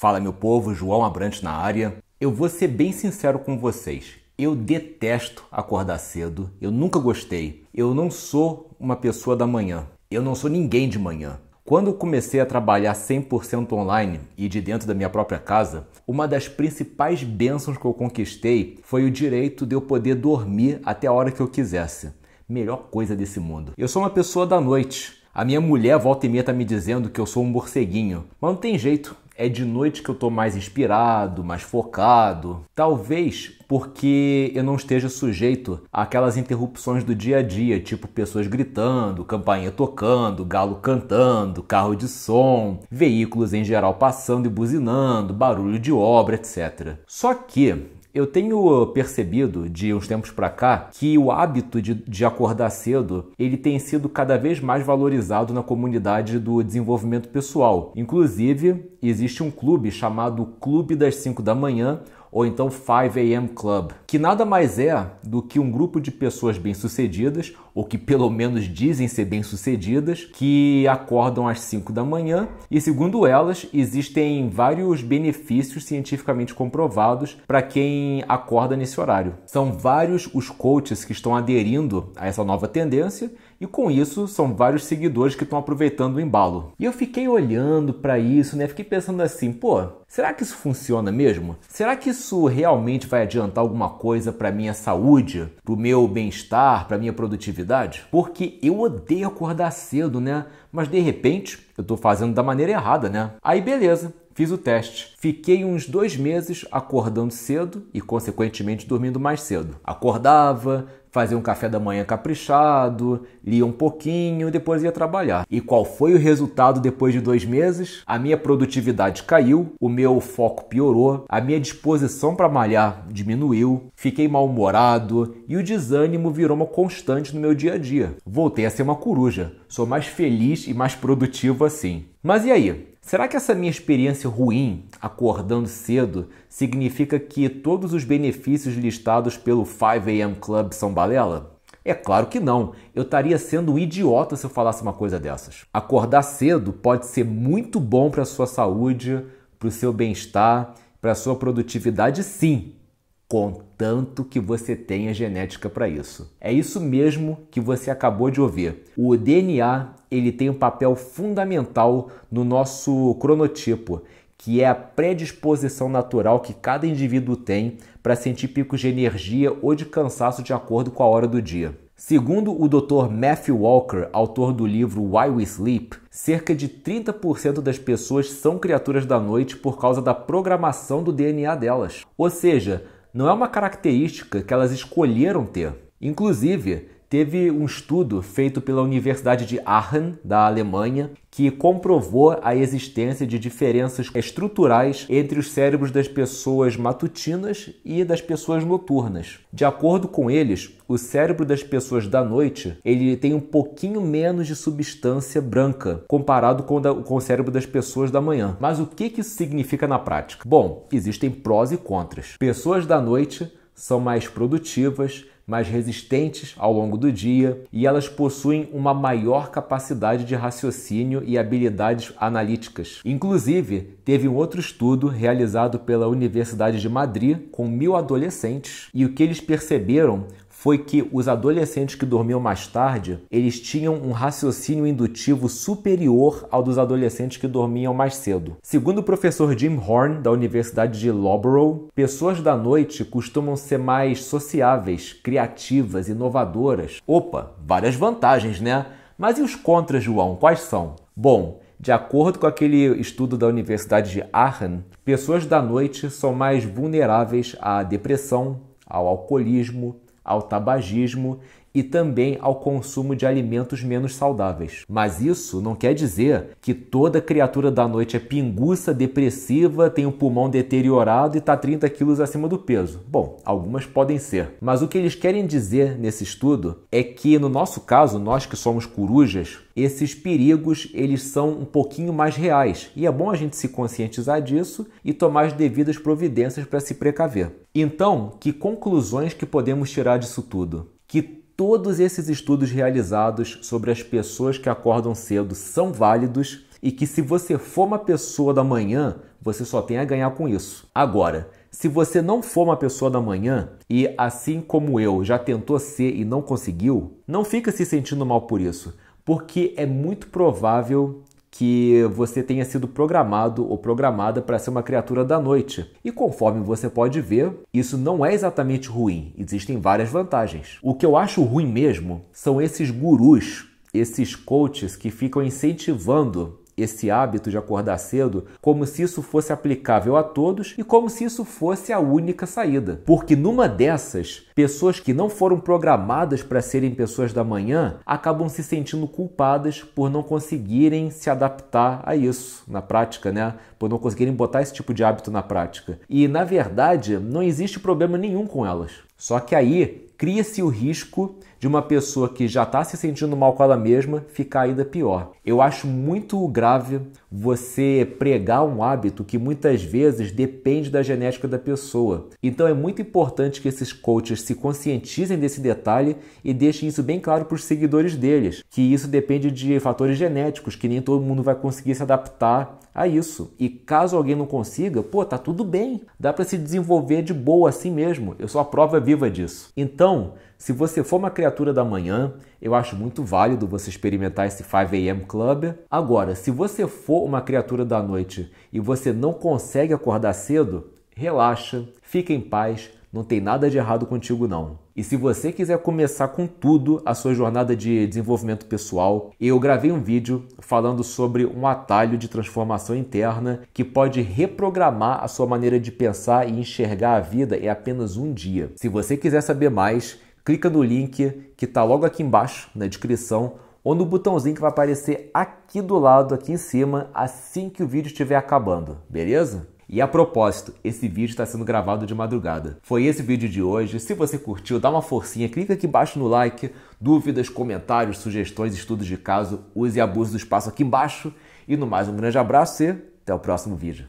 Fala meu povo, João Abrantes na área. Eu vou ser bem sincero com vocês. Eu detesto acordar cedo, eu nunca gostei. Eu não sou uma pessoa da manhã. Eu não sou ninguém de manhã. Quando eu comecei a trabalhar 100% online e de dentro da minha própria casa, uma das principais bênçãos que eu conquistei foi o direito de eu poder dormir até a hora que eu quisesse. Melhor coisa desse mundo. Eu sou uma pessoa da noite. A minha mulher volta e meia tá me dizendo que eu sou um morceguinho, mas não tem jeito. É de noite que eu estou mais inspirado, mais focado. Talvez porque eu não esteja sujeito àquelas interrupções do dia a dia, tipo pessoas gritando, campainha tocando, galo cantando, carro de som, veículos em geral passando e buzinando, barulho de obra, etc. Só que eu tenho uh, percebido de uns tempos para cá que o hábito de, de acordar cedo ele tem sido cada vez mais valorizado na comunidade do desenvolvimento pessoal. Inclusive, existe um clube chamado Clube das 5 da Manhã, ou então 5 AM Club, que nada mais é do que um grupo de pessoas bem-sucedidas, ou que pelo menos dizem ser bem-sucedidas, que acordam às 5 da manhã e, segundo elas, existem vários benefícios cientificamente comprovados para quem acorda nesse horário. São vários os coaches que estão aderindo a essa nova tendência e com isso, são vários seguidores que estão aproveitando o embalo. E eu fiquei olhando para isso, né? Fiquei pensando assim, pô, será que isso funciona mesmo? Será que isso realmente vai adiantar alguma coisa para minha saúde, para o meu bem-estar, para minha produtividade? Porque eu odeio acordar cedo, né? Mas de repente, eu estou fazendo da maneira errada, né? Aí beleza. Fiz o teste. Fiquei uns dois meses acordando cedo e, consequentemente, dormindo mais cedo. Acordava, fazia um café da manhã caprichado, lia um pouquinho, depois ia trabalhar. E qual foi o resultado depois de dois meses? A minha produtividade caiu, o meu foco piorou, a minha disposição para malhar diminuiu, fiquei mal-humorado e o desânimo virou uma constante no meu dia a dia. Voltei a ser uma coruja, sou mais feliz e mais produtivo assim. Mas e aí? Será que essa minha experiência ruim, acordando cedo, significa que todos os benefícios listados pelo 5am Club são balela? É claro que não. Eu estaria sendo um idiota se eu falasse uma coisa dessas. Acordar cedo pode ser muito bom para a sua saúde, para o seu bem-estar, para a sua produtividade, sim contanto que você tenha genética para isso. É isso mesmo que você acabou de ouvir. O DNA, ele tem um papel fundamental no nosso cronotipo, que é a predisposição natural que cada indivíduo tem para sentir picos de energia ou de cansaço de acordo com a hora do dia. Segundo o Dr. Matthew Walker, autor do livro Why We Sleep, cerca de 30% das pessoas são criaturas da noite por causa da programação do DNA delas. Ou seja, não é uma característica que elas escolheram ter. Inclusive, Teve um estudo feito pela Universidade de Aachen, da Alemanha, que comprovou a existência de diferenças estruturais entre os cérebros das pessoas matutinas e das pessoas noturnas. De acordo com eles, o cérebro das pessoas da noite ele tem um pouquinho menos de substância branca comparado com, o cérebro das pessoas da manhã. Mas o que, que isso significa na prática? Bom, existem prós e contras. Pessoas da noite são mais produtivas, mais resistentes ao longo do dia e elas possuem uma maior capacidade de raciocínio e habilidades analíticas. Inclusive, teve um outro estudo realizado pela Universidade de Madrid com mil adolescentes e o que eles perceberam foi que os adolescentes que dormiam mais tarde, eles tinham um raciocínio indutivo superior ao dos adolescentes que dormiam mais cedo. Segundo o professor Jim Horn, da Universidade de Loughborough, pessoas da noite costumam ser mais sociáveis, criativas, inovadoras. Opa, várias vantagens, né? Mas e os contras, João? Quais são? Bom, de acordo com aquele estudo da Universidade de Aachen, pessoas da noite são mais vulneráveis à depressão, ao alcoolismo, ao tabagismo e também ao consumo de alimentos menos saudáveis. Mas isso não quer dizer que toda criatura da noite é pinguça, depressiva, tem o pulmão deteriorado e está 30 quilos acima do peso. Bom, algumas podem ser. Mas o que eles querem dizer nesse estudo é que, no nosso caso, nós que somos corujas, esses perigos eles são um pouquinho mais reais e é bom a gente se conscientizar disso e tomar as devidas providências para se precaver. Então, que conclusões que podemos tirar disso tudo? Que todos esses estudos realizados sobre as pessoas que acordam cedo são válidos e que se você for uma pessoa da manhã, você só tem a ganhar com isso. Agora, se você não for uma pessoa da manhã e assim como eu já tentou ser e não conseguiu, não fica se sentindo mal por isso, porque é muito provável que você tenha sido programado ou programada para ser uma criatura da noite. E conforme você pode ver, isso não é exatamente ruim, existem várias vantagens. O que eu acho ruim mesmo são esses gurus, esses coaches que ficam incentivando esse hábito de acordar cedo como se isso fosse aplicável a todos e como se isso fosse a única saída. Porque numa dessas, pessoas que não foram programadas para serem pessoas da manhã acabam se sentindo culpadas por não conseguirem se adaptar a isso na prática, né? Por não conseguirem botar esse tipo de hábito na prática. E na verdade, não existe problema nenhum com elas. Só que aí cria-se o risco de uma pessoa que já está se sentindo mal com ela mesma ficar ainda pior. Eu acho muito grave você pregar um hábito que muitas vezes depende da genética da pessoa. Então é muito importante que esses coaches se conscientizem desse detalhe e deixem isso bem claro para os seguidores deles, que isso depende de fatores genéticos, que nem todo mundo vai conseguir se adaptar a isso. E caso alguém não consiga, pô, tá tudo bem, dá para se desenvolver de boa assim mesmo. Eu sou a prova viva disso. Então, se você for uma criatura da manhã, eu acho muito válido você experimentar esse 5 AM Club. Agora, se você for uma criatura da noite e você não consegue acordar cedo, relaxa, fica em paz, não tem nada de errado contigo, não. E se você quiser começar com tudo a sua jornada de desenvolvimento pessoal, eu gravei um vídeo falando sobre um atalho de transformação interna que pode reprogramar a sua maneira de pensar e enxergar a vida em apenas um dia. Se você quiser saber mais, clica no link que está logo aqui embaixo na descrição ou no botãozinho que vai aparecer aqui do lado, aqui em cima, assim que o vídeo estiver acabando, beleza? E a propósito, esse vídeo está sendo gravado de madrugada. Foi esse vídeo de hoje. Se você curtiu, dá uma forcinha, clica aqui embaixo no like. Dúvidas, comentários, sugestões, estudos de caso, use e abuse do espaço aqui embaixo. E no mais, um grande abraço e até o próximo vídeo.